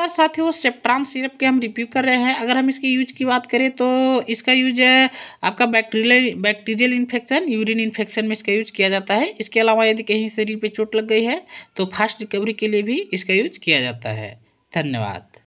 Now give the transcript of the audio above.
कर वो Septran syrup के हम रिव्यू कर रहे हैं अगर हम इसके यूज की बात करें तो इसका यूज आपका bacterial bacterial infection urine infection में इसका यूज किया जाता है इसके अलावा यदि कहीं शरीर पे चोट लग गई है तो फास्ट रिकवरी के लिए भी इसका यूज किया जाता है धन्यवाद